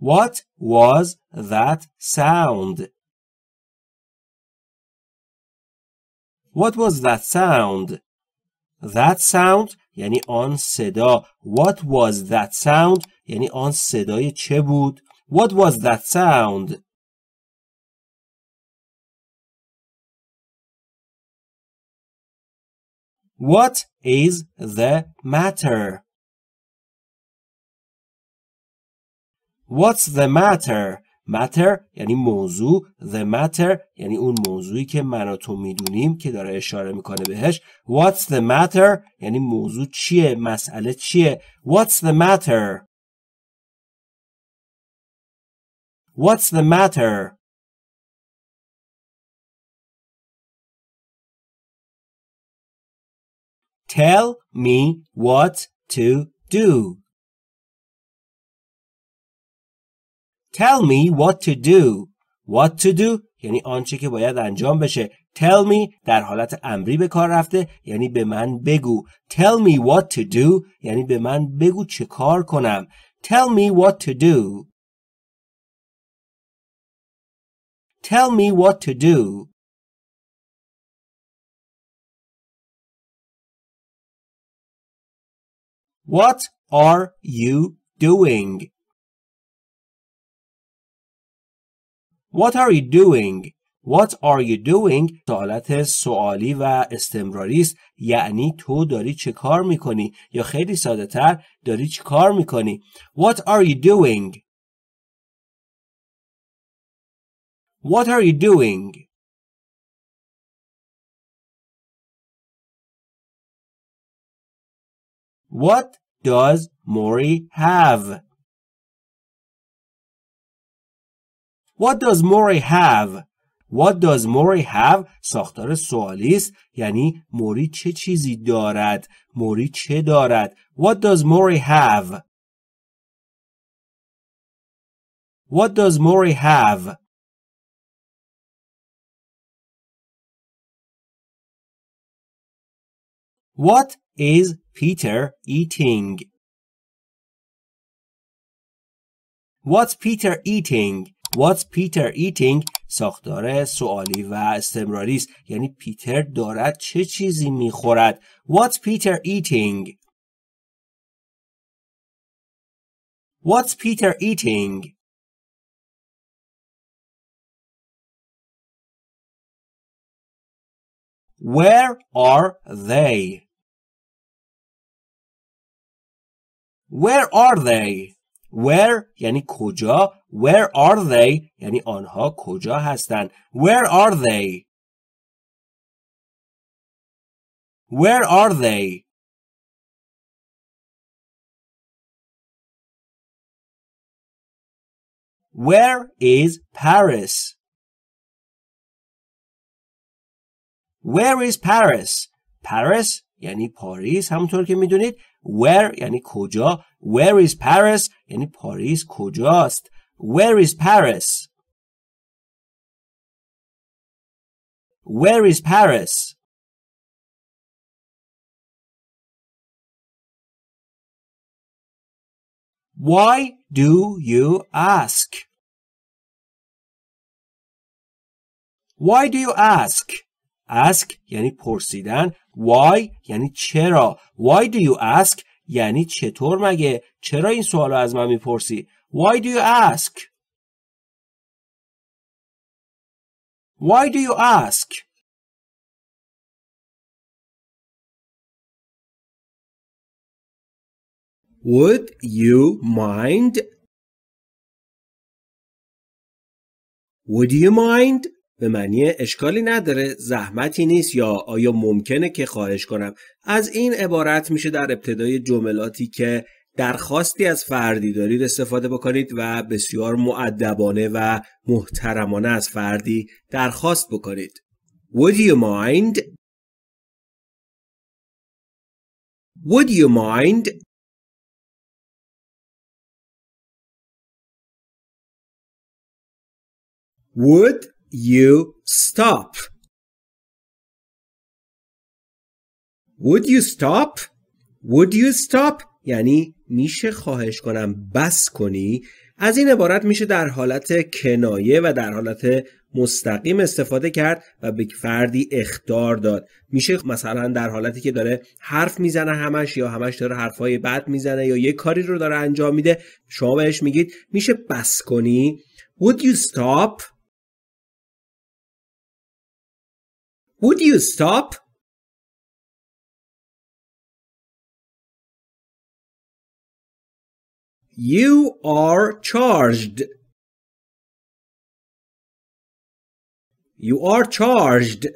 What was that sound? What was that sound? That sound یعنی آن صدا. What was that sound? یعنی آن صدای چه بود؟ What was that sound? What is the matter? What's the matter? matter یعنی موضوع the matter یعنی اون موضوعی که من و تو میدونیم که داره اشاره میکنه بهش what's the matter یعنی موضوع چیه مسئله چیه what's the matter what's the matter tell me what to do Tell me what to do. What to do یعنی آنچه که باید انجام بشه. Tell me در حالت امری به کار رفته یعنی به من بگو. Tell me what to do یعنی به من بگو چه کار کنم. Tell me what to do. Tell me what to do. What are you doing? What are you doing? What are you doing? سوالت سوالی و استمراری است یعنی تو داری چه کار میکنی یا خیلی ساده تر داری چه کار میکنی What are you doing? What are you doing? What does Mori have? What does Mori have? What does Mori have ساختار سوالی است یعنی موری چه چیزی دارد موری چه دارد What does Mori have What does Mori have What is Peter eating What's Peter eating What's Peter eating ساختار سوالی و استمراری است یعنی پیتر دارد چه چیزی میخورد What's Peter eating What's Peter eating Where are they? Where are they? Where یعنی کجا where are they یعنی آنها کجا هستند where are they where are they Where is Paris? Where is Paris? Paris یعنی پاریس همونطور که میدونید where یعنی کجا where is Paris یعنی پاریس کجاست where is Paris? Where is Paris? Why do you ask? Why do you ask? Ask یعنی پرسیدن Why یعنی چرا Why do you ask یعنی چطور مگه چرا این سوال از من میپرسی Why do you ask? Why do you ask? Would you mind? Would you mind? به معنی اشکالی نداره زحمتی نیست یا آیا ممکنه که خواهش کنم از این عبارت میشه در ابتدای جملاتی که درخواستی از فردی دارید استفاده بکنید و بسیار معدبانه و محترمانه از فردی درخواست بکنید. Would you mind? Would you mind? Would you stop? Would you stop? Would you stop? یعنی میشه خواهش کنم بس کنی از این عبارت میشه در حالت کنایه و در حالت مستقیم استفاده کرد و به فردی اختار داد میشه مثلا در حالتی که داره حرف میزنه همش یا همش داره حرفهای بد میزنه یا یه کاری رو داره انجام میده شما بهش میگید میشه بس کنی Would you stop? Would you stop? You are charged. You are charged.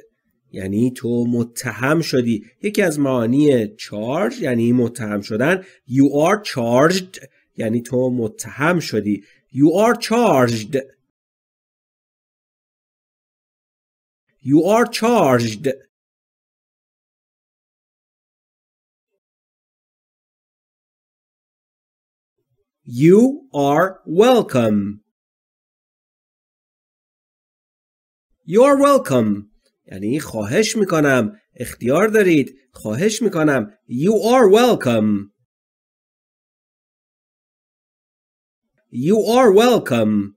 یعنی تو متهم شدی یکی از معانی charge یعنی متهم شدن you are charged یعنی تو متهم شدی you are charged you are charged You are welcome. You're welcome. یعنی خواهش میکنم اختیار دارید خواهش میکنم You are welcome. You are welcome.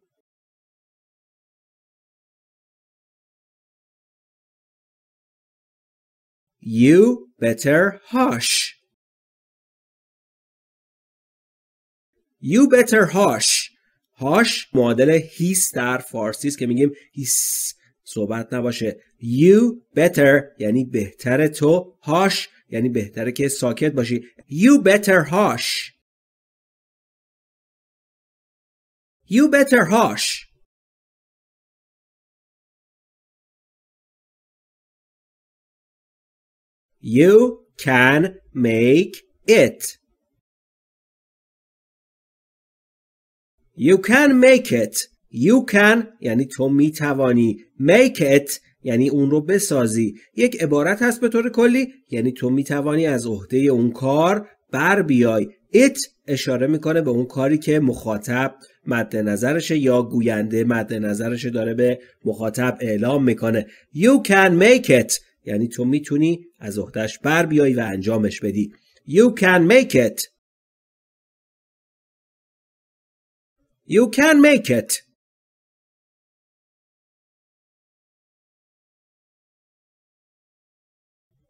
You better hush. You better hush. هاش معادل هیس در فارسی است که میگیم هیس صحبت نباشه You better یعنی بهتر تو هاش یعنی بهتره که ساکت باشی You better هاش You better هاش You can make it You can make it. You can یعنی تو می توانی. Make it یعنی اون رو بسازی. یک عبارت هست به طور کلی یعنی تو می توانی از عهده اون کار بر بیای. It اشاره میکنه به اون کاری که مخاطب مد نظرشه یا گوینده مد نظرشه داره به مخاطب اعلام میکنه. You can make it یعنی تو میتونی از عهدهش بر بیای و انجامش بدی. You can make it. You can make it.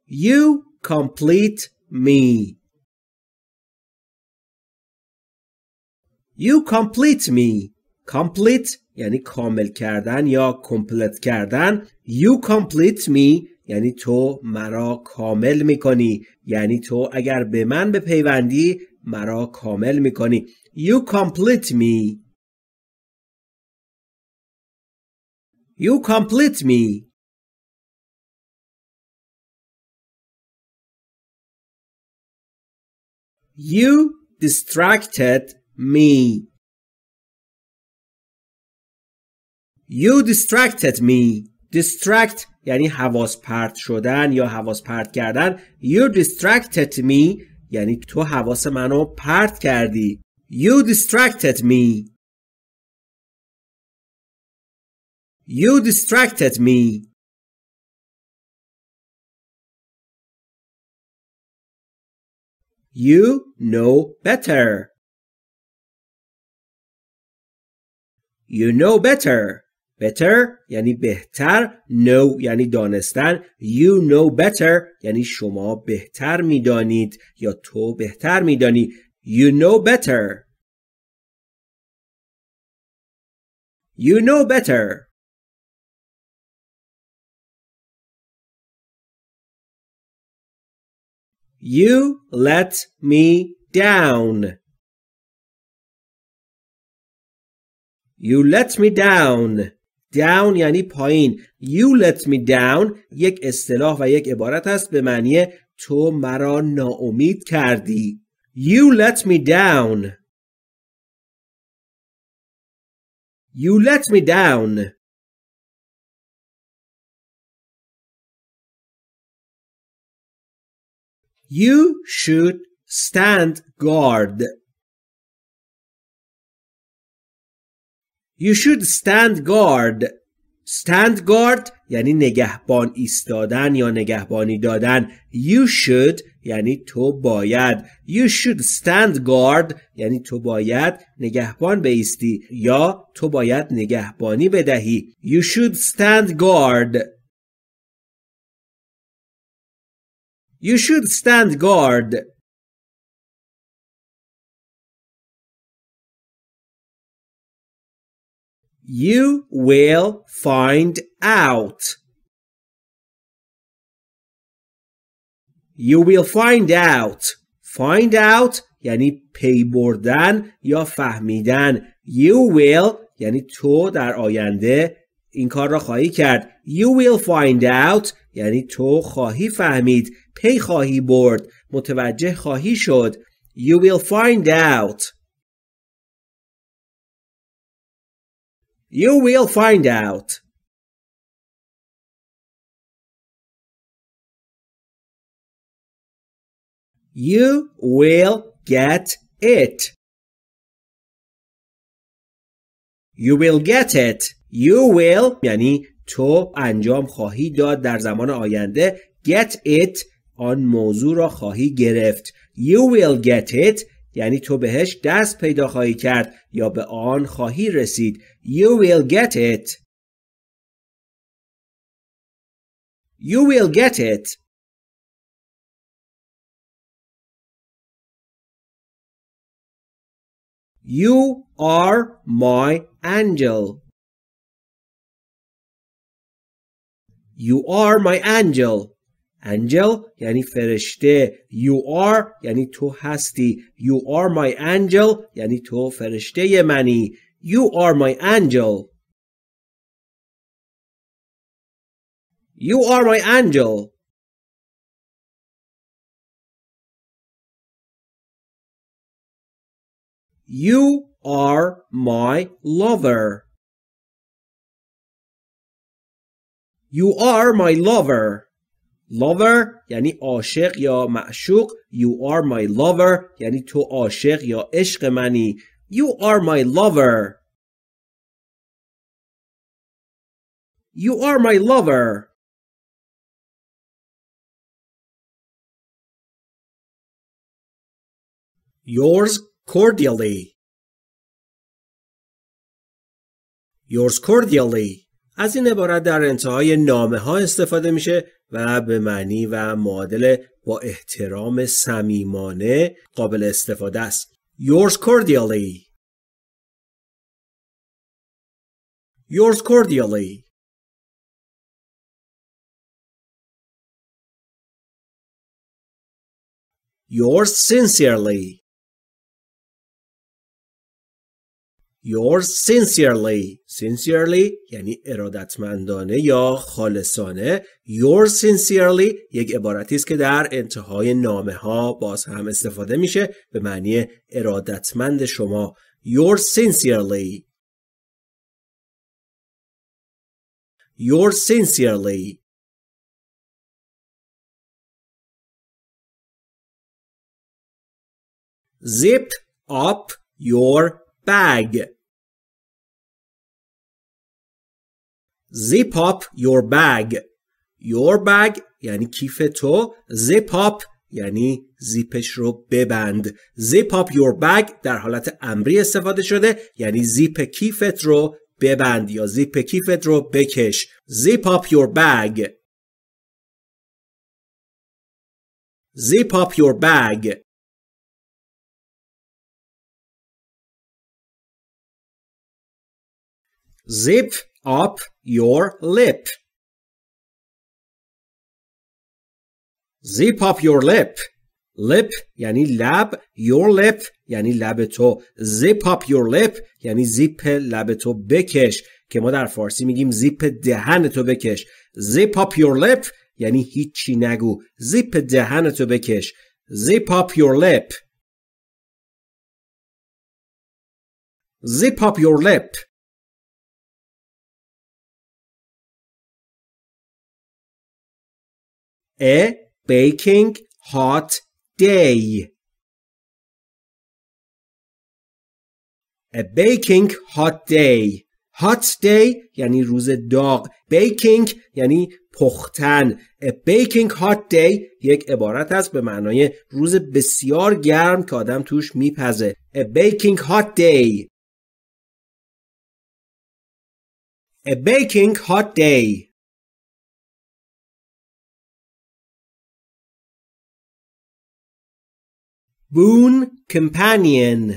You complete me. You complete me. Complete یعنی کامل کردن یا کمپلت کردن. You complete me یعنی تو مرا کامل میکنی. یعنی تو اگر به من به پیوندی مرا کامل میکنی. You complete me. You complete me. You distracted me. You distracted me. Distract یعنی حواس پرت شدن یا حواس پرت کردن. You distracted me یعنی تو حواس منو پرت کردی. You distracted me. You distracted me. You know better. You know better. better یعنی بهتر know یعنی دانستن you know better یعنی شما بهتر میدانید یا تو بهتر میدانی you know better you know better You let me down. You let me down. down یعنی پایین You let me down یک اصطلاح و یک عبارت است به معنی تو مرا ناامید کردی You let me down You let me down You should stand guard. You should stand guard. Stand guard یعنی نگهبان ایستادن یا نگهبانی دادن. You should یعنی تو باید. You should stand guard یعنی تو باید نگهبان بیستی یا تو باید نگهبانی بدهی. You should stand guard. You should stand guard. You will find out. You will find out. Find out یعنی پی بردن یا فهمیدن. You will یعنی تو در آینده این کار را خواهی کرد You will find out یعنی تو خواهی فهمید پی خواهی برد متوجه خواهی شد You will find out You will find out You will get it. You will get it. You will یعنی تو انجام خواهی داد در زمان آینده get it آن موضوع را خواهی گرفت You will get it یعنی تو بهش دست پیدا خواهی کرد یا به آن خواهی رسید You will get it You will get it You are my angel You are my angel. Angel یعنی فرشته. You are یعنی تو هستی. You are my angel یعنی تو فرشته منی. You are my angel. You are my angel. You are my lover. You are my lover. Lover یعنی عاشق یا معشوق You are my lover یعنی تو عاشق یا عشق منی You are my lover You are my lover Yours cordially Yours cordially از این عبارت در انتهای نامه ها استفاده میشه و به معنی و معادل با احترام صمیمانه قابل استفاده است. Yours cordially Yours cordially Yours sincerely Yours sincerely Sincerely یعنی ارادتمندانه یا خالصانه Yours sincerely یک عبارتی است که در انتهای نامه ها باز هم استفاده میشه به معنی ارادتمند شما Yours sincerely Yours sincerely Zip up your bag zip up your bag your bag یعنی کیف تو zip up یعنی زیپش رو ببند zip up your bag در حالت امری استفاده شده یعنی زیپ کیفت رو ببند یا زیپ کیفت رو بکش zip up your bag zip up your bag zip up your lip. Zip up your lip. lip یعنی لب your lip یعنی لب تو zip up your lip یعنی زیپ لب تو بکش که ما در فارسی میگیم زیپ دهن تو بکش zip up your lip یعنی هیچی نگو زیپ دهن تو بکش zip up your lip zip up your lip a baking hot day. A baking hot day. Hot day یعنی روز داغ. Baking یعنی پختن. A baking hot day یک عبارت است به معنای روز بسیار گرم که آدم توش میپزه. A baking hot day. A baking hot day. بون کمپانین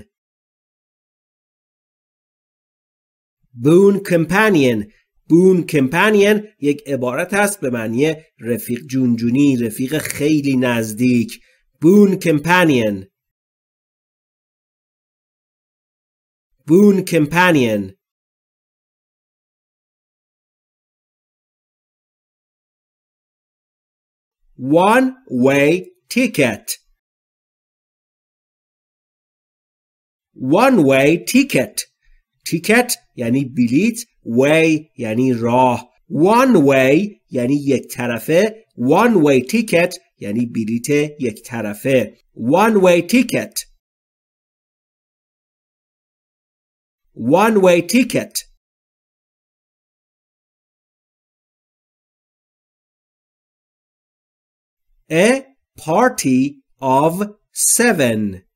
بون کمپانین بون کمپانین یک عبارت است به معنی رفیق جونجونی رفیق خیلی نزدیک بون کمپانین بون کمپانین وان way تیکت. one way ticket ticket یعنی بلیت way یعنی راه one way یعنی یک طرفه one way ticket یعنی بلیت یک طرفه one way ticket one way ticket a party of seven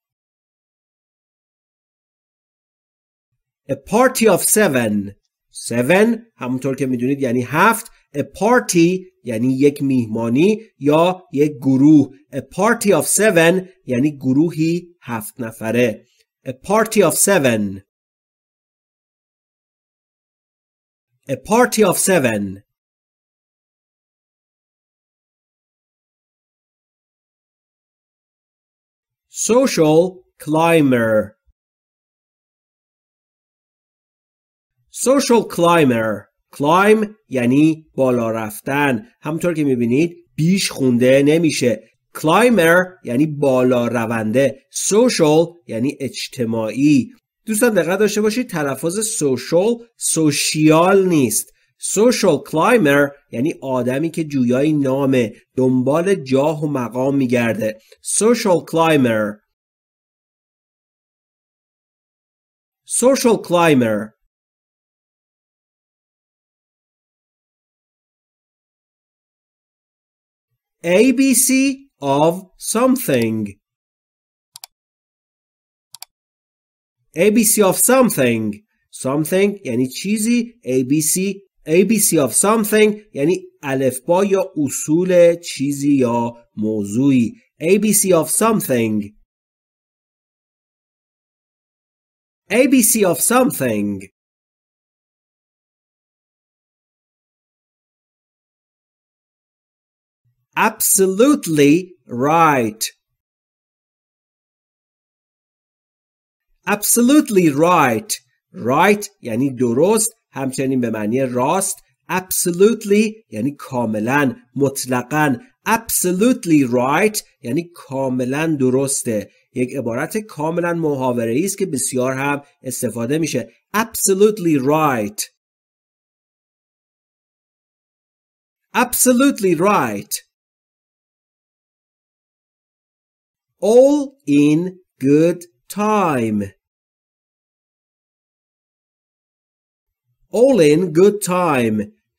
A party of seven. Seven همونطور که میدونید یعنی هفت. A party یعنی یک میهمانی یا یک گروه. A party of seven یعنی گروهی هفت نفره. A party of seven. A party of seven. Social climber. social climber climb یعنی بالا رفتن همونطور که میبینید بیش خونده نمیشه climber یعنی بالا رونده social یعنی اجتماعی دوستان دقت داشته باشید تلفظ social سوشیال نیست social climber یعنی آدمی که جویای نامه دنبال جاه و مقام میگرده social climber social climber ABC of something. ABC of something. Something یعنی چیزی ABC ABC of something یعنی الفبا یا اصول چیزی یا موضوعی ABC of something ABC of something absolutely right. Absolutely right. Right یعنی درست همچنین به معنی راست absolutely یعنی کاملا مطلقا absolutely right یعنی کاملا درسته یک عبارت کاملا محاوره است که بسیار هم استفاده میشه absolutely right absolutely right all in good time all in good time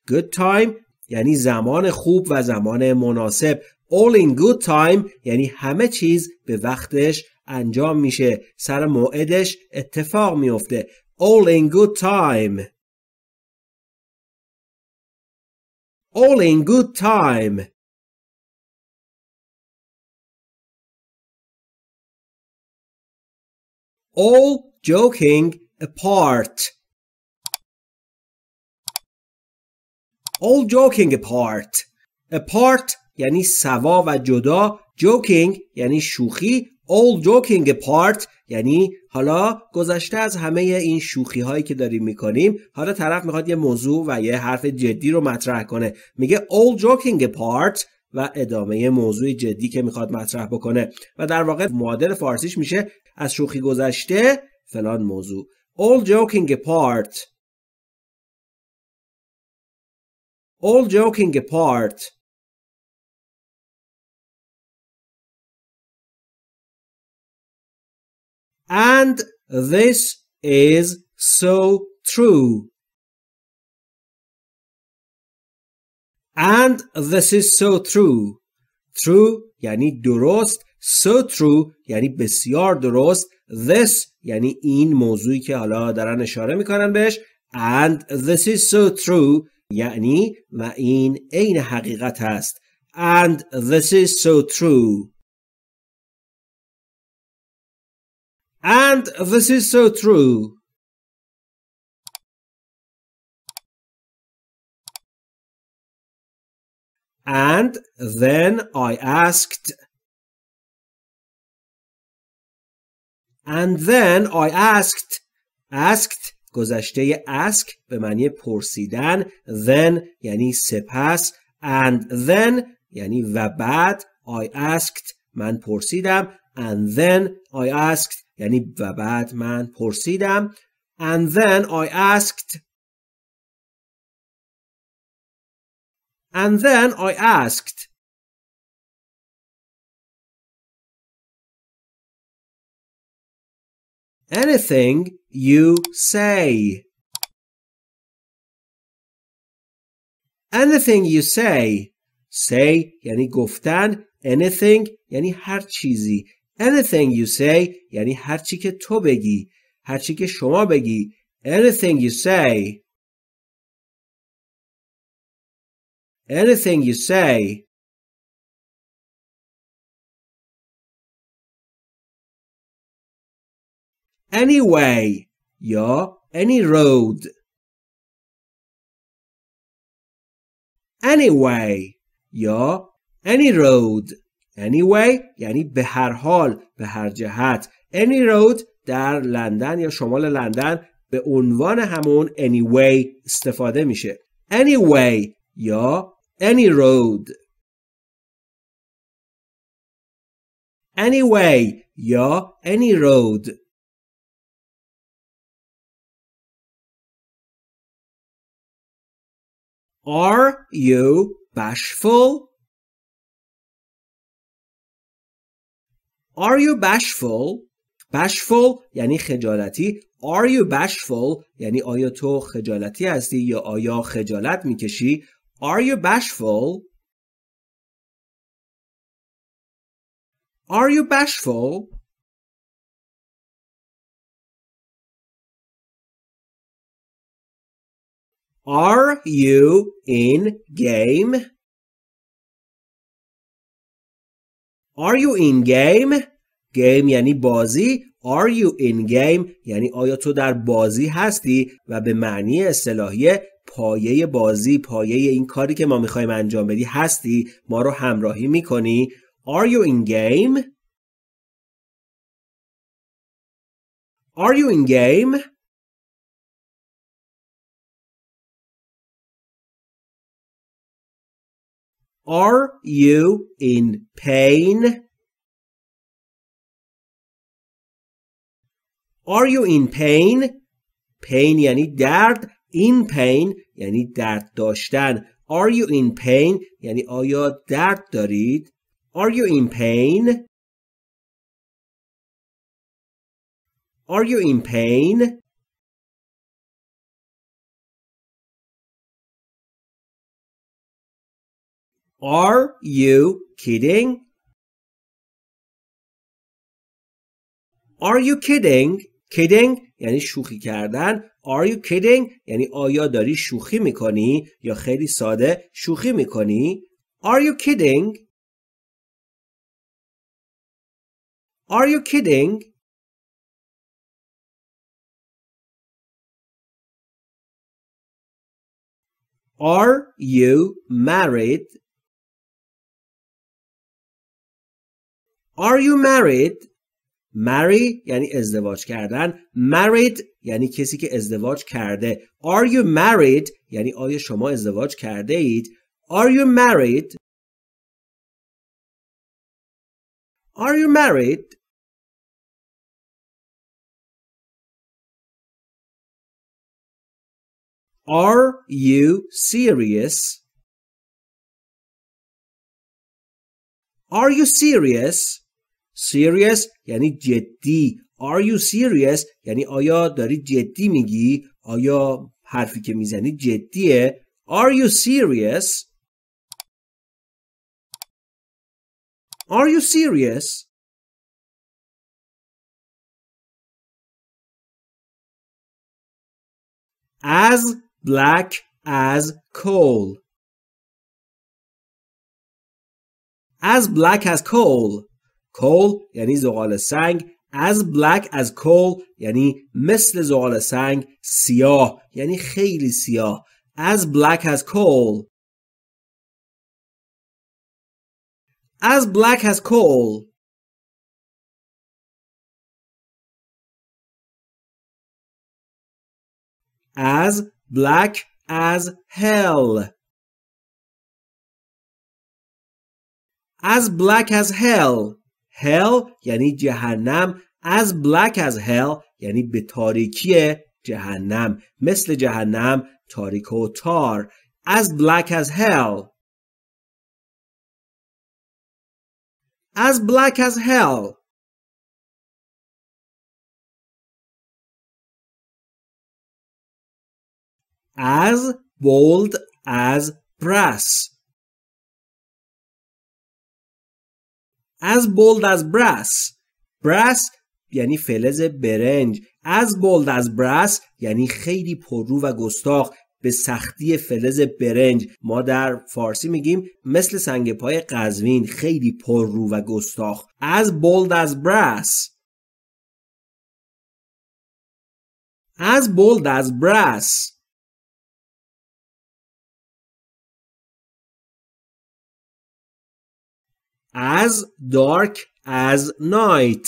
good time یعنی زمان خوب و زمان مناسب all in good time یعنی همه چیز به وقتش انجام میشه سر موعدش اتفاق میفته all in good time all in good time All joking apart. All joking apart. Apart یعنی سوا و جدا. Joking یعنی شوخی. All joking apart یعنی حالا گذشته از همه این شوخی هایی که داریم میکنیم حالا طرف میخواد یه موضوع و یه حرف جدی رو مطرح کنه میگه all joking apart و ادامه موضوع جدی که میخواد مطرح بکنه و در واقع معادل فارسیش میشه از شوخی گذشته فلان موضوع All joking apart All joking apart And this is so true And this is so true. True یعنی درست. So true یعنی بسیار درست. This یعنی این موضوعی که حالا دارن اشاره میکنن بهش. And this is so true یعنی و این عین حقیقت هست. And this is so true. And this is so true. And then I asked, and then I asked, asked گذشته ask به معنی پرسیدن then یعنی سپس and then یعنی و بعد I asked من پرسیدم and then I asked یعنی و بعد من پرسیدم and then I asked And then I asked, anything you say. Anything you say. Say یعنی گفتن anything یعنی هر چیزی anything you say یعنی هر چی که تو بگی هر چی که شما بگی anything you say Anything you say. Anyway, your any road. Anyway, یا any road. Anyway یعنی به هر حال، به هر جهت. Any road در لندن یا شمال لندن به عنوان همون anyway استفاده میشه. Anyway یا any road way یا any road Are you bashful? Are you bashful? bashful یعنی خجالتی Are you bashful؟ یعنی آیا تو خجالتی هستی یا آیا خجالت میکشی؟ Are you bashful? Are you bashful? Are you in game? Are you in game? Game یعنی بازی. Are you in game؟ یعنی آیا تو در بازی هستی و به معنی اصطلاحی پایه بازی پایه این کاری که ما میخوایم انجام بدی هستی ما رو همراهی میکنی Are you in game? Are you in game? Are you in pain? Are you in pain? pain یعنی درد in pain یعنی درد داشتن Are you in pain یعنی آیا درد دارید Are you in pain Are you in pain Are you kidding? Are you kidding? kidding یعنی شوخی کردن are you kidding یعنی آیا داری شوخی میکنی یا خیلی ساده شوخی میکنی are you kidding are you kidding Are you married? Are you married? marry یعنی ازدواج کردن married یعنی کسی که ازدواج کرده are you married یعنی آیا شما ازدواج کرده اید are you married are you married Are you serious? Are you serious? serious یعنی جدی are you serious یعنی آیا داری جدی میگی آیا حرفی که میزنی جدیه are you serious are you serious as black as coal as black as coal کول یعنی زغال سنگ از بلک از کول یعنی مثل زغال سنگ سیاه یعنی خیلی سیاه از بلک از کول از بلک از کول از بلک از هل از بلک از هل از بلک از هل hell یعنی جهنم از بلک از هل یعنی به تاریکی جهنم مثل جهنم تاریک و تار از black از hell از black as hell از bold از brass از bold از brass brass یعنی فلز برنج از bold از brass یعنی خیلی پررو و گستاخ به سختی فلز برنج ما در فارسی میگیم مثل سنگ پای قزوین خیلی پررو و گستاخ از bold از brass از bold از brass as dark as night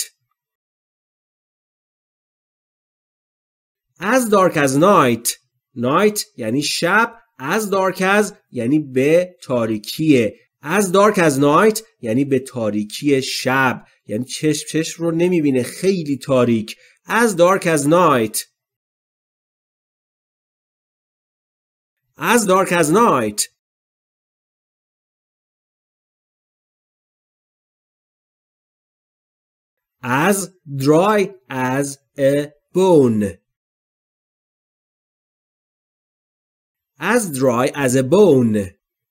as dark as night night یعنی شب as dark as یعنی به تاریکیه as dark as night یعنی به تاریکی شب یعنی چشم چشم رو نمیبینه خیلی تاریک as dark as night as dark as night as dry as a bone as dry as a bone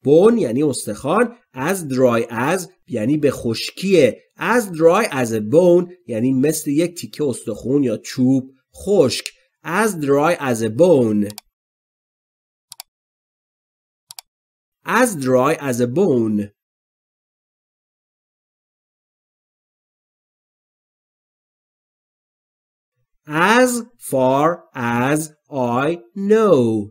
Bone یعنی استخوان as dry as یعنی به خشکیه as dry as a bone یعنی مثل یک تیکه استخون یا چوب خشک as dry as a bone as dry as a bone as far as I know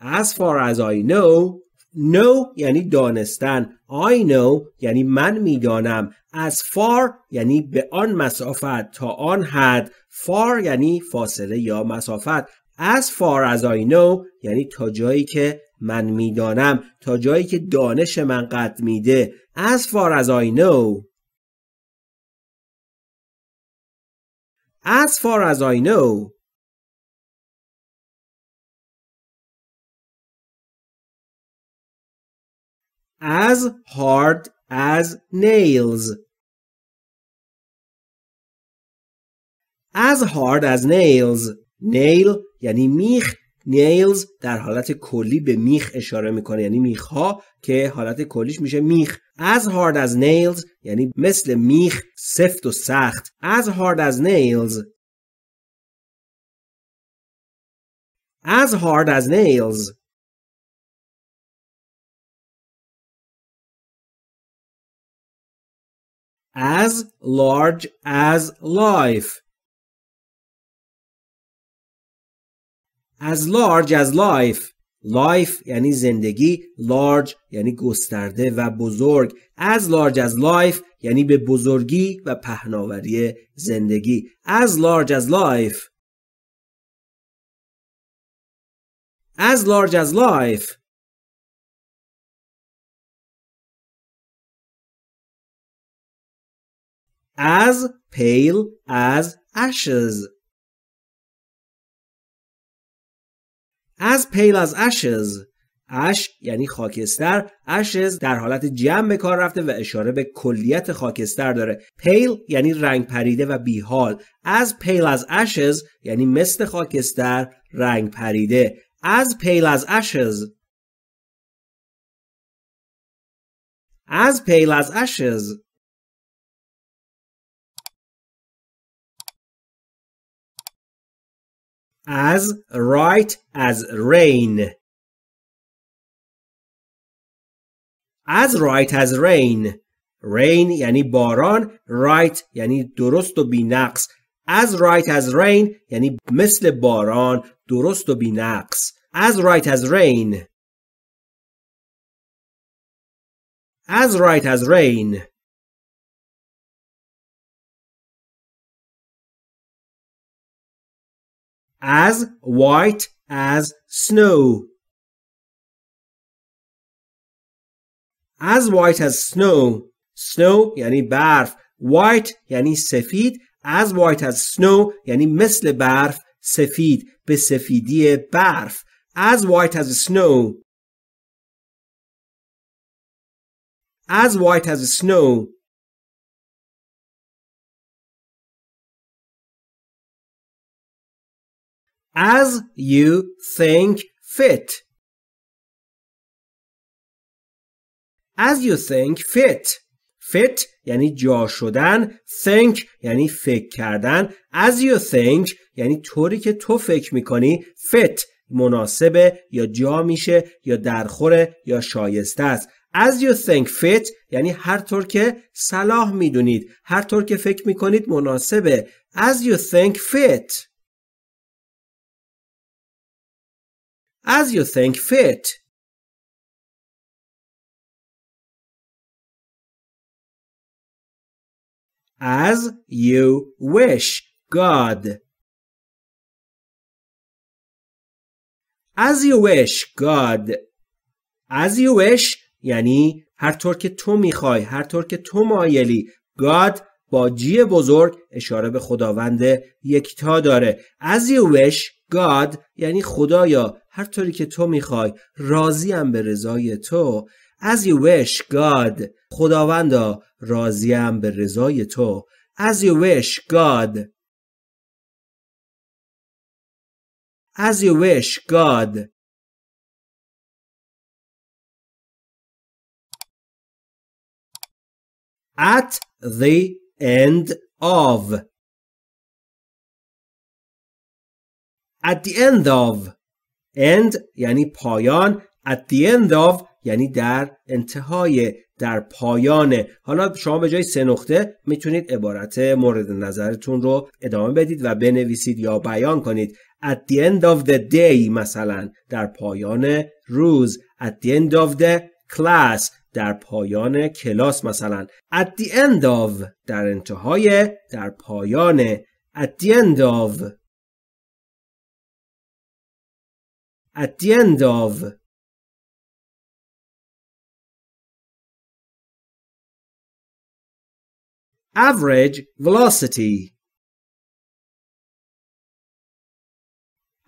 as far as I know know یعنی دانستن I know یعنی من میدانم as far یعنی به آن مسافت تا آن حد far یعنی فاصله یا مسافت as far as I know یعنی تا جایی که من میدانم تا جایی که دانش من قد میده as far as I know As far as I know As hard as nails As hard as nails Nail یعنی میخ نیلز در حالت کلی به میخ اشاره میکنه یعنی میخها که حالت کلیش میشه میخ as hard as nails یعنی مثل میخ سفت و سخت as hard as nails as hard as nails as large as life as large as life life یعنی زندگی لارج یعنی گسترده و بزرگ از لارج از لایف یعنی به بزرگی و پهناوری زندگی از لارج از لایف، as large as life as پیل as ashes از پیل از اشز اش یعنی خاکستر اشز در حالت جمع به کار رفته و اشاره به کلیت خاکستر داره پیل یعنی رنگ پریده و بیحال از پیل از اشز یعنی مثل خاکستر رنگ پریده از پیل از اشز از پیل از اشز as right as rain as right as rain rain یعنی باران right یعنی درست و بینقص as right as rain یعنی مثل باران درست و بینقص as right as rain as right as rain as white as snow. As white as snow. Snow یعنی برف. White یعنی سفید. As white as snow یعنی مثل برف سفید به سفیدی برف. As white as snow. As white as snow. as you think fit as you think fit fit یعنی جا شدن think یعنی فکر کردن as you think یعنی طوری که تو فکر میکنی fit مناسبه یا جا میشه یا درخوره یا شایسته است as you think fit یعنی هر طور که صلاح میدونید هر طور که فکر میکنید مناسبه as you think fit as you think fit. As you wish, God. As you wish, God. As you wish یعنی هر طور که تو میخوای، هر طور که تو مایلی. God با جی بزرگ اشاره به خداوند یکتا داره. As you wish, God یعنی خدایا هر طوری که تو میخوای راضیم به رضای تو As you wish God خداوندا راضیم به رضای تو As you wish God As you wish God At the end of At the end of end یعنی پایان at the end of یعنی در انتهای در پایان حالا شما به جای سه نقطه میتونید عبارت مورد نظرتون رو ادامه بدید و بنویسید یا بیان کنید at the end of the day مثلا در پایان روز at the end of the class در پایان کلاس مثلا at the end of در انتهای در پایان at the end of at the end of average velocity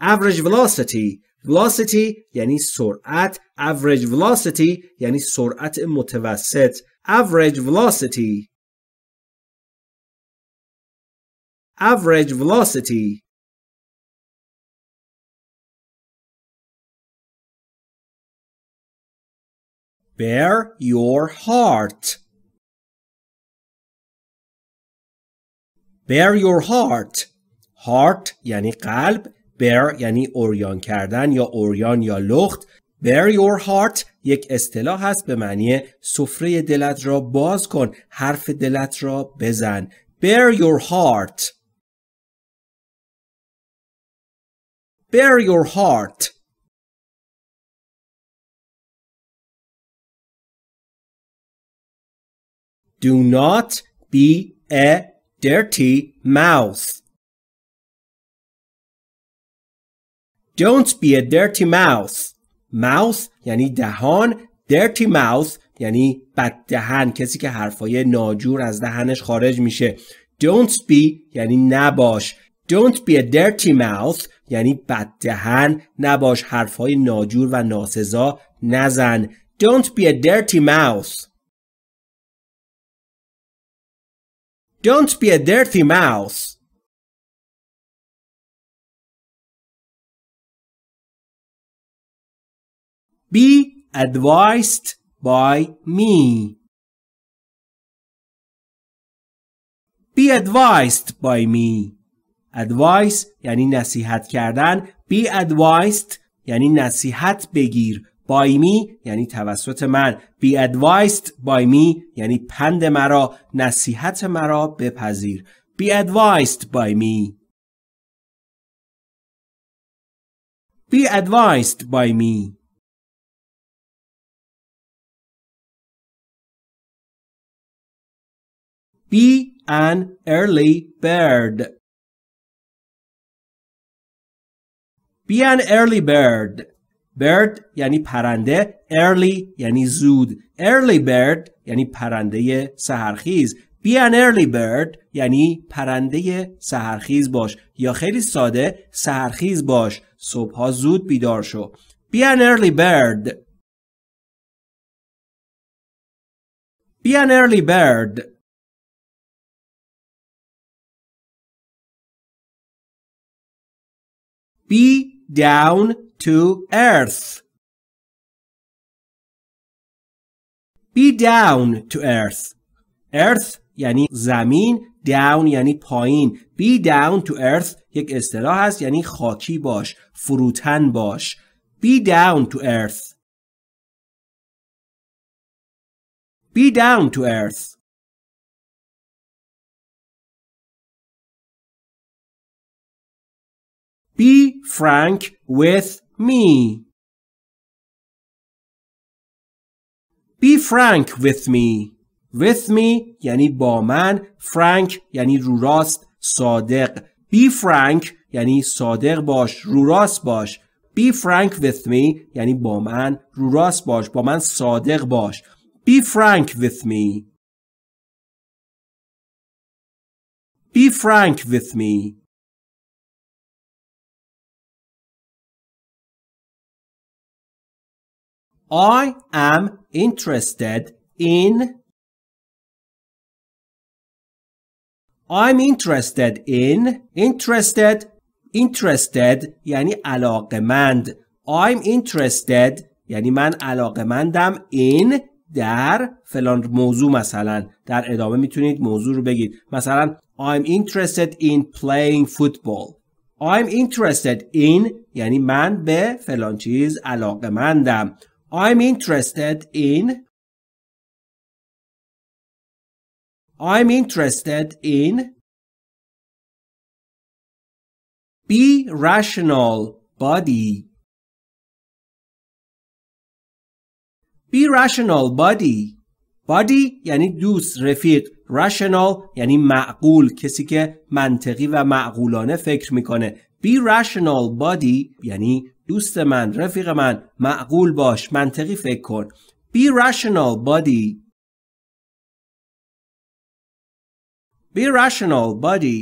average velocity velocity یعنی سرعت average velocity یعنی سرعت متوسط average velocity average velocity Bear your heart Bear your heart heart یعنی قلب Bear یعنی اوریان کردن یا اوریان یا لخت Bear your heart یک اصطلاح هست به معنی سفره دلت را باز کن حرف دلت را بزن Bear your heart Bear your heart Do not be a dirty mouth. Don't be a dirty mouth. Mouth یعنی دهان. Dirty mouth یعنی بد دهن. کسی که حرفای ناجور از دهنش خارج میشه. Don't be یعنی نباش. Don't be a dirty mouth یعنی بد دهن. نباش حرفای ناجور و ناسزا نزن. Don't be a dirty mouth. Don't be a dirty mouse. Be advised by me. Be advised by me. Advice یعنی نصیحت کردن. Be advised یعنی نصیحت بگیر. by me یعنی توسط من be advised by me یعنی پند مرا نصیحت مرا بپذیر be advised by me be advised by me be an early bird. Be an early bird. bird یعنی پرنده early یعنی زود early bird یعنی پرنده سهرخیز be an early bird یعنی پرنده سهرخیز باش یا خیلی ساده سهرخیز باش صبحها زود بیدار شو be an early bird be an early bird be down to earth. Be down to earth. Earth یعنی زمین down یعنی پایین be down to earth یک اصطلاح است یعنی خاکی باش فروتن باش be down to earth be down to earth be frank with me. Be frank with me. With me یعنی با من. Frank یعنی رو راست. صادق. Be frank یعنی صادق باش. رو راست باش. Be frank with me یعنی با من رو راست باش. با من صادق باش. Be frank with me. Be frank with me. I am interested in I'm interested in interested interested یعنی علاقمند I'm interested یعنی من علاقمندم in در فلان موضوع مثلا در ادامه میتونید موضوع رو بگید مثلا I'm interested in playing football I'm interested in یعنی من به فلان چیز علاقمندم I'm interested in I'm interested in Be rational body Be rational body body یعنی دوست رفیق rational یعنی معقول کسی که منطقی و معقولانه فکر میکنه be rational body یعنی دوست من رفیق من معقول باش منطقی فکر کن Be rational buddy Be rational buddy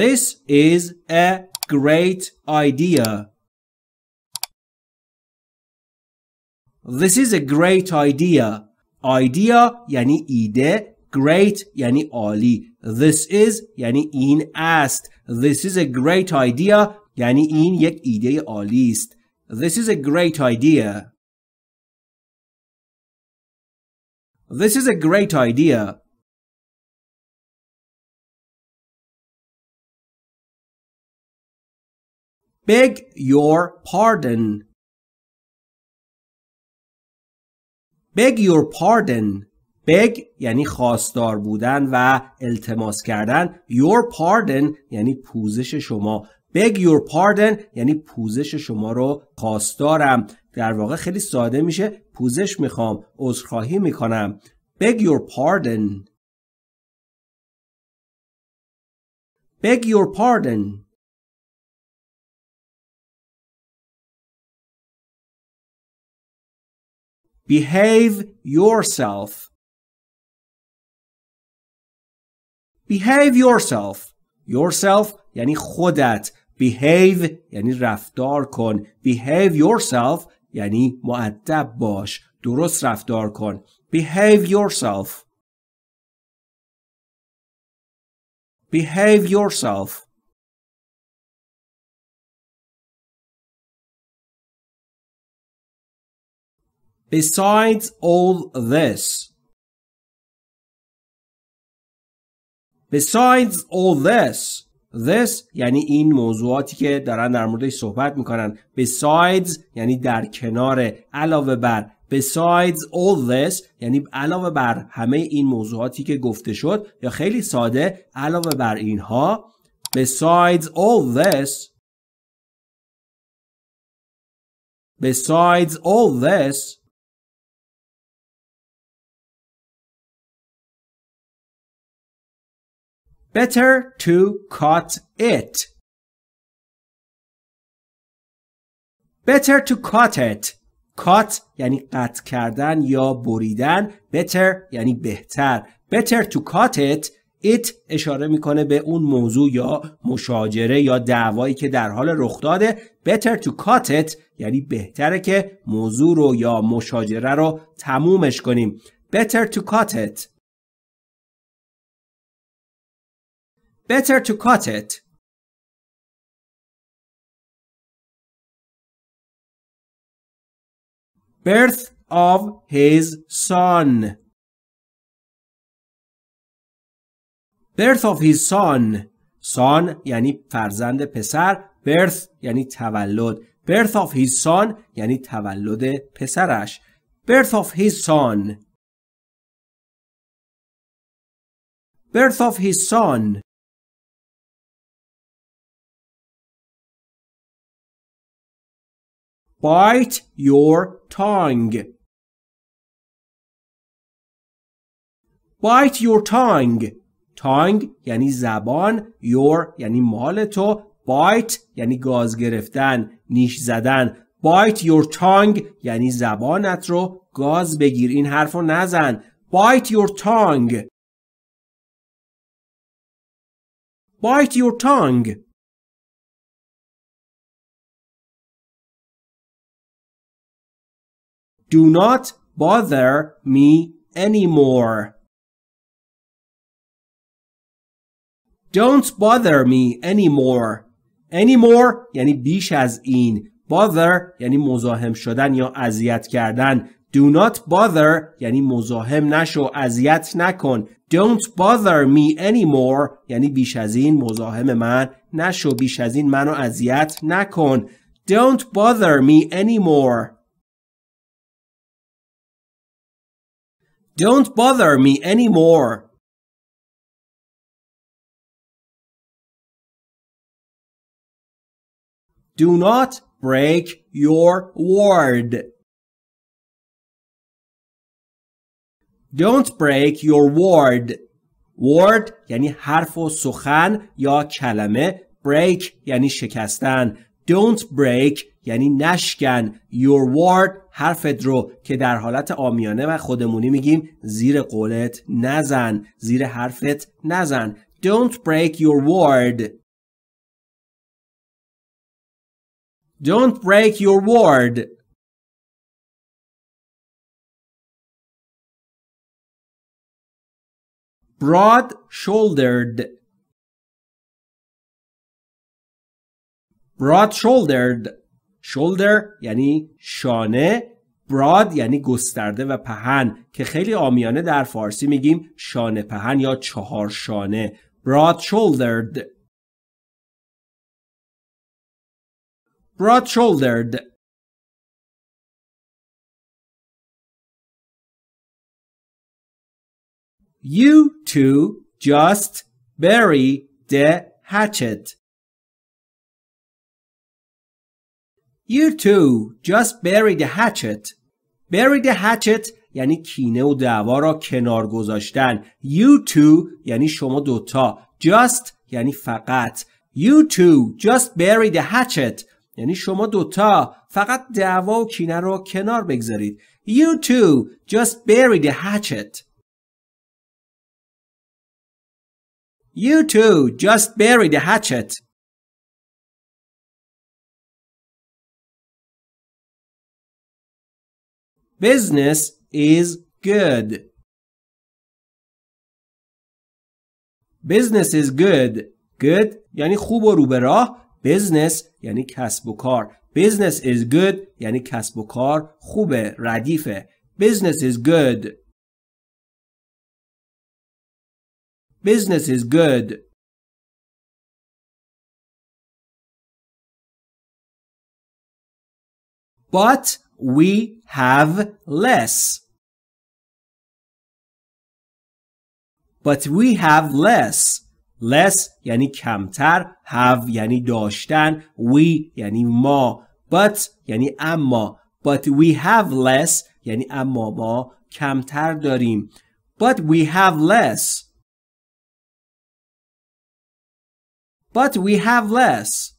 This is a great idea. This is a great idea. Idea یعنی ایده Great یعنی عالی. This is یعنی این است. This is a great idea یعنی این یک ایده عالی است. This is a great idea. This is a great idea. Beg your pardon. Beg your pardon. beg یعنی خواستار بودن و التماس کردن your pardon یعنی پوزش شما beg your pardon یعنی پوزش شما رو خواستارم در واقع خیلی ساده میشه پوزش میخوام عذرخواهی میکنم beg your pardon beg your pardon behave yourself behave yourself yourself یعنی خودت behave یعنی رفتار کن behave yourself یعنی معدب باش درست رفتار کن behave yourself behave yourself Besides all this Besides all this This یعنی این موضوعاتی که دارن در موردش صحبت میکنن Besides یعنی در کنار علاوه بر Besides all this یعنی علاوه بر همه این موضوعاتی که گفته شد یا خیلی ساده علاوه بر اینها Besides all this Besides all this Better to cut it. Better to cut it. Cut یعنی قطع کردن یا بریدن. Better یعنی بهتر. Better to cut it. It اشاره میکنه به اون موضوع یا مشاجره یا دعوایی که در حال رخ داده. Better to cut it یعنی بهتره که موضوع رو یا مشاجره رو تمومش کنیم. Better to cut it. Better to cut it. Birth of his son. birth of his son son یعنی فرزند پسر birth یعنی تولد birth of his son یعنی تولد پسرش birth of his son birth of his son bite your tongue bite your tongue tongue یعنی زبان your یعنی مال تو bite یعنی گاز گرفتن نیش زدن bite your tongue یعنی زبانت رو گاز بگیر این حرف رو نزن bite your tongue bite your tongue Do not bother me anymore. Don't bother me anymore. Anymore یعنی بیش از این. Bother یعنی مزاحم شدن یا اذیت کردن. Do not bother یعنی مزاحم نشو، اذیت نکن. Don't bother me anymore یعنی بیش از این مزاحم من نشو، بیش از این منو اذیت نکن. Don't bother me anymore. Don't bother me anymore. Do not break your word. Don't break your word. Word یعنی حرف و سخن یا کلمه break یعنی شکستن Don't break یعنی نشکن your word حرفت رو که در حالت آمیانه و خودمونی میگیم زیر قولت نزن زیر حرفت نزن Don't break your word Don't break your word Broad shouldered broad shouldered shoulder یعنی شانه broad یعنی گسترده و پهن که خیلی آمیانه در فارسی میگیم شانه پهن یا چهار شانه broad shouldered broad shouldered You two just bury the hatchet. You too, just bury the hatchet. Bury the hatchet یعنی کینه و دعوا را کنار گذاشتن. You too یعنی شما دوتا. Just یعنی فقط. You too, just bury the hatchet. یعنی شما دوتا فقط دعوا و کینه را کنار بگذارید. You too, just bury the hatchet. You too, just bury the hatchet. Business is good. Business is good. Good یعنی خوب و رو به راه. Business یعنی کسب و کار. Business is good یعنی کسب و کار خوبه ردیفه. Business is good. Business is good. But We have less. But we have less. Less یعنی کمتر. Have یعنی داشتن. We یعنی ما. But یعنی اما. But we have less یعنی اما ما کمتر داریم. But we have less. But we have less.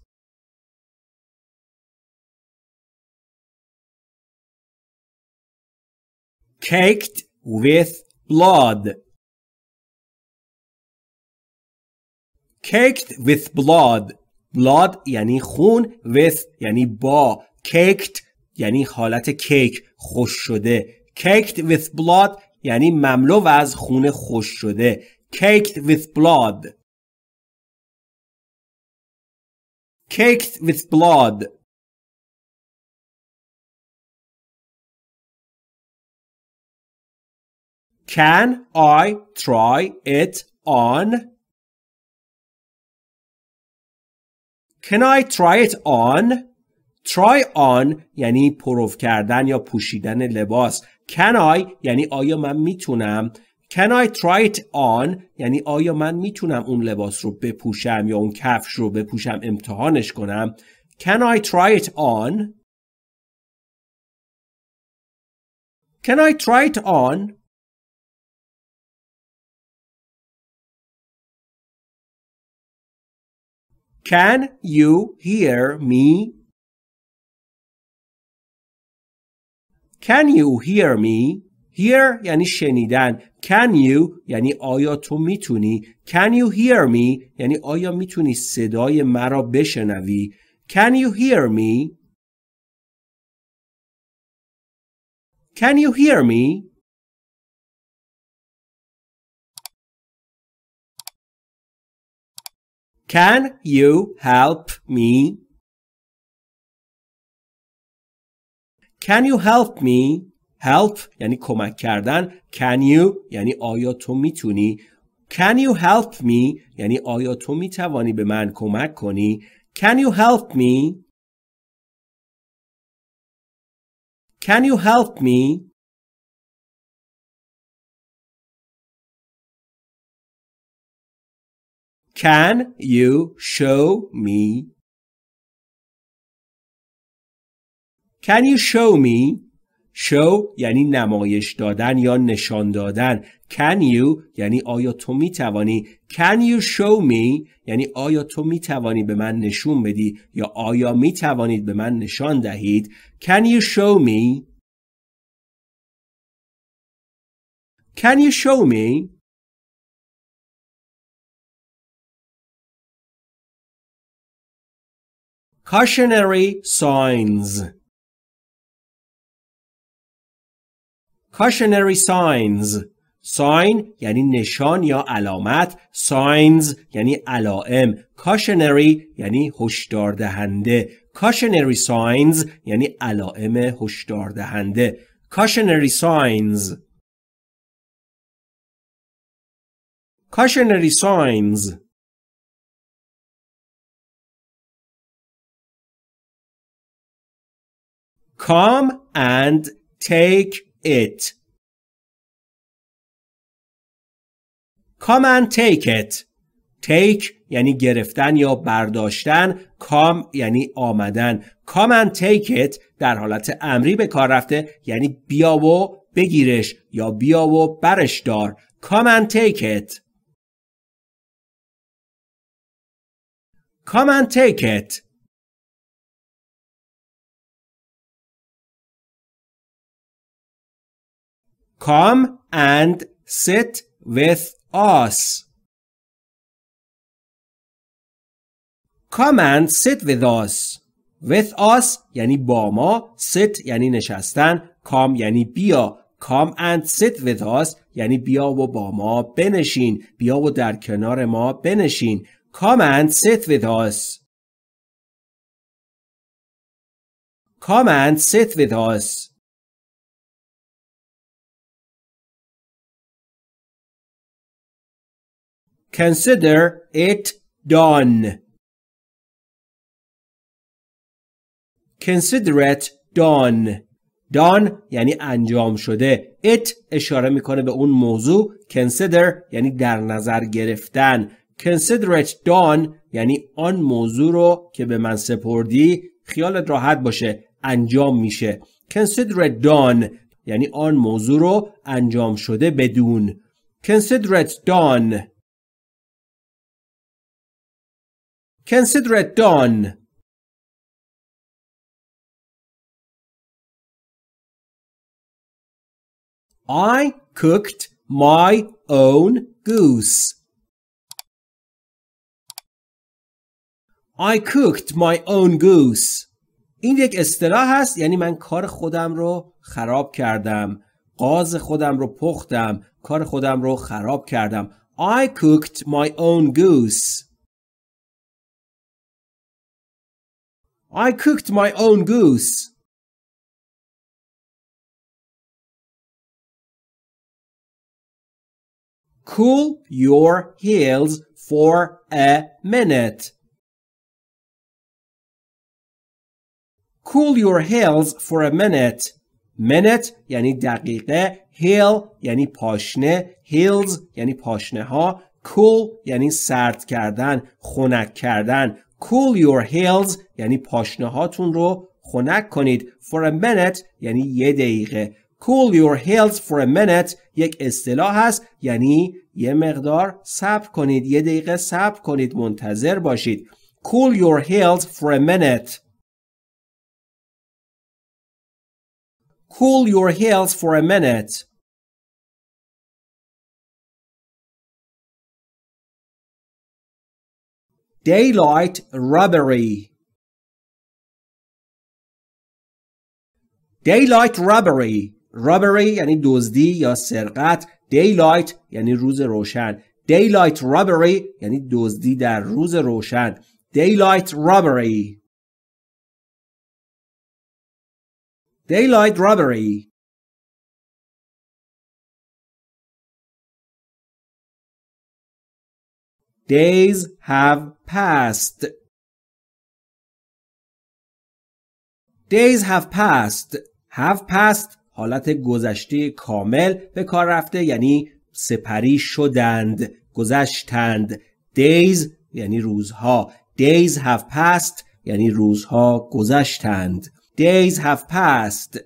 caked with blood caked with blood blood یعنی خون with یعنی با caked یعنی حالت کیک خوش شده caked with blood یعنی مملو از خون خوش شده caked with blood caked with blood Can I try it on? Can I try it on? Try on یعنی پروف کردن یا پوشیدن لباس. Can I یعنی آیا من میتونم؟ Can I try it on یعنی آیا من میتونم اون لباس رو بپوشم یا اون کفش رو بپوشم امتحانش کنم؟ Can I try it on? Can I try it on? Can you hear me? Can you hear me? Hear یعنی شنیدن. Can you یعنی آیا تو میتونی؟ Can you hear me؟ یعنی آیا میتونی صدای مرا بشنوی؟ Can you hear me? Can you hear me? Can you help me? Can you help me? Help یعنی کمک کردن. Can you یعنی آیا تو میتونی؟ Can you help me؟ یعنی آیا تو میتوانی به من کمک کنی؟ Can you help me? Can you help me? Can you show me? Can you show me? show یعنی نمایش دادن یا نشان دادن can you یعنی آیا تو می توانی can you show me یعنی آیا تو می توانی به من نشون بدی یا آیا می توانید به من نشان دهید can you show me can you show me cautionary signs cautionary signs sign یعنی نشان یا علامت signs یعنی علائم cautionary یعنی هشدار دهنده cautionary signs یعنی علائم هشدار دهنده cautionary signs cautionary signs Come and take it. Come and take it. Take یعنی گرفتن یا برداشتن. Come یعنی آمدن. Come and take it در حالت امری به کار رفته یعنی بیا و بگیرش یا بیا و برش دار. Come and take it. Come and take it. Come and sit with us. Come and sit with us. With us یعنی با ما. Sit یعنی نشستن. Come یعنی بیا. Come and sit with us یعنی بیا و با ما بنشین. بیا و در کنار ما بنشین. Come and sit with us. Come and sit with us. Consider it done. Consider it done. done یعنی انجام شده it اشاره میکنه به اون موضوع consider یعنی در نظر گرفتن consider it done یعنی آن موضوع رو که به من سپردی خیالت راحت باشه انجام میشه consider it done یعنی آن موضوع رو انجام شده بدون consider it done Consider it done. I cooked my own goose. I cooked my own goose. این یک اصطلاح هست یعنی من کار خودم رو خراب کردم. قاز خودم رو پختم. کار خودم رو خراب کردم. I cooked my own goose. I cooked my own goose. Cool your heels for a minute. Cool your heels for a minute. Minute یعنی دقیقه Heel یعنی پاشنه Heels یعنی پاشنه ها Cool یعنی سرد کردن خنک کردن cool your heels یعنی پاشنهاتون رو خنک کنید for a minute یعنی یه دقیقه cool your heels for a minute یک اصطلاح هست یعنی یه مقدار صبر کنید یه دقیقه صبر کنید منتظر باشید cool your heels for a minute cool your heels for a minute Daylight robbery. Daylight robbery. Robbery یعنی دزدی یا سرقت. Daylight یعنی روز روشن. Daylight robbery یعنی دزدی در روز روشن. Daylight robbery. Daylight robbery. Days have passed. Days have passed. Have passed حالت گذشته کامل به کار رفته یعنی سپری شدند گذشتند days یعنی روزها days have passed یعنی روزها گذشتند days have passed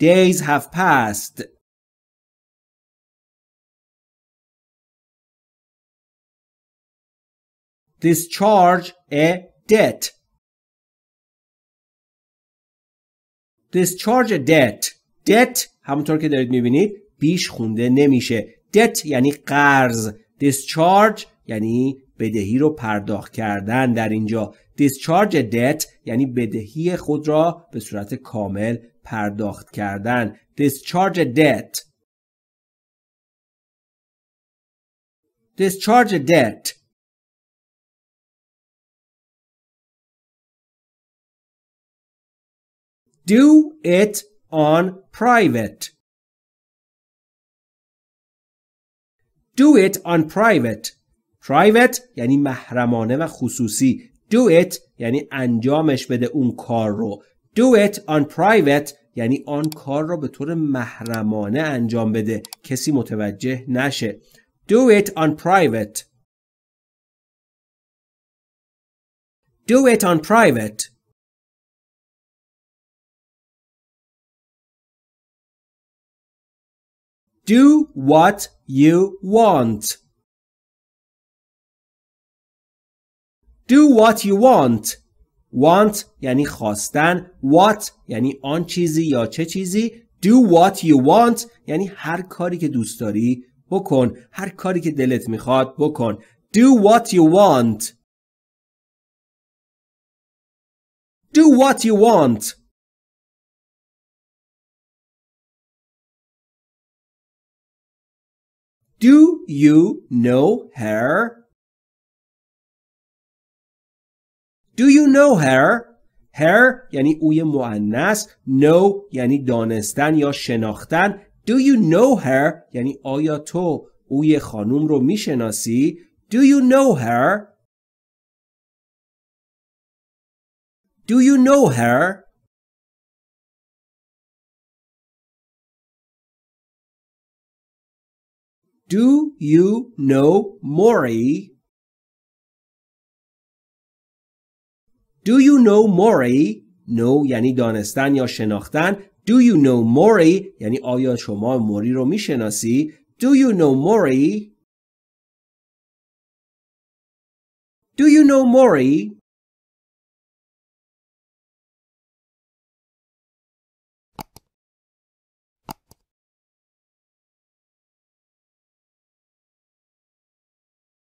days have passed discharge a debt discharge a debt debt همونطور که دارید میبینید بیش خونده نمیشه debt یعنی قرض discharge یعنی بدهی رو پرداخت کردن در اینجا discharge a debt یعنی بدهی خود را به صورت کامل پرداخت کردن discharge a debt discharge a debt Do it on private. Do it on private. Private یعنی محرمانه و خصوصی. Do it یعنی انجامش بده اون کار رو. Do it on private یعنی آن کار رو به طور محرمانه انجام بده. کسی متوجه نشه. Do it on private. Do it on private. Do what you want. Do what you want. Want یعنی خواستن. What یعنی آن چیزی یا چه چیزی. Do what you want یعنی هر کاری که دوست داری بکن. هر کاری که دلت میخواد بکن. Do what you want. Do what you want. Do you know her? Do you know her? Her یعنی اوی معنیس. Know یعنی دانستن یا شناختن Do you know her؟ یعنی آیا تو اوی خانوم رو میشناسی؟ Do you know her؟ Do you know her؟ Do you know Maury? Do you know Maury? No یعنی دانستن یا شناختن Do you know Maury? یعنی آیا شما موری رو میشناسی؟ Do you know Maury? Do you know Maury?